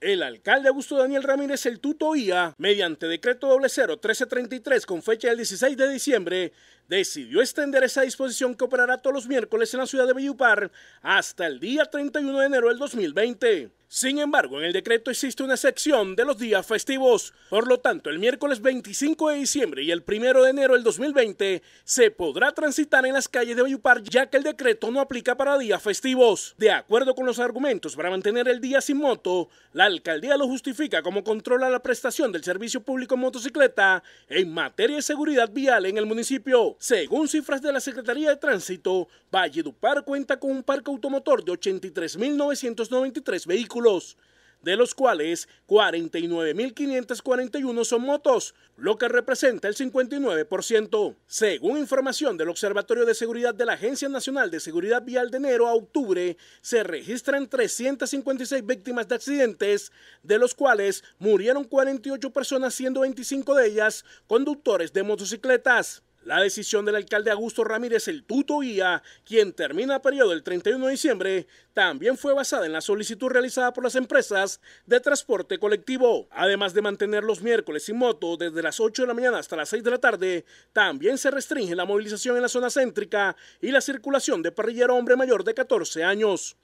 El alcalde Augusto Daniel Ramírez El Tuto IA, mediante decreto doble con fecha del 16 de diciembre, decidió extender esa disposición que operará todos los miércoles en la ciudad de Bellupar hasta el día 31 de enero del 2020. Sin embargo, en el decreto existe una sección de los días festivos. Por lo tanto, el miércoles 25 de diciembre y el 1 de enero del 2020 se podrá transitar en las calles de Bayupar ya que el decreto no aplica para días festivos. De acuerdo con los argumentos para mantener el día sin moto, la alcaldía lo justifica como controla la prestación del servicio público en motocicleta en materia de seguridad vial en el municipio. Según cifras de la Secretaría de Tránsito, Valledupar cuenta con un parque automotor de 83.993 vehículos, de los cuales 49.541 son motos, lo que representa el 59%. Según información del Observatorio de Seguridad de la Agencia Nacional de Seguridad Vial de enero a octubre, se registran 356 víctimas de accidentes, de los cuales murieron 48 personas, siendo 25 de ellas conductores de motocicletas. La decisión del alcalde Augusto Ramírez El Tuto Guía, quien termina periodo el 31 de diciembre, también fue basada en la solicitud realizada por las empresas de transporte colectivo. Además de mantener los miércoles sin moto desde las 8 de la mañana hasta las 6 de la tarde, también se restringe la movilización en la zona céntrica y la circulación de parrillero hombre mayor de 14 años.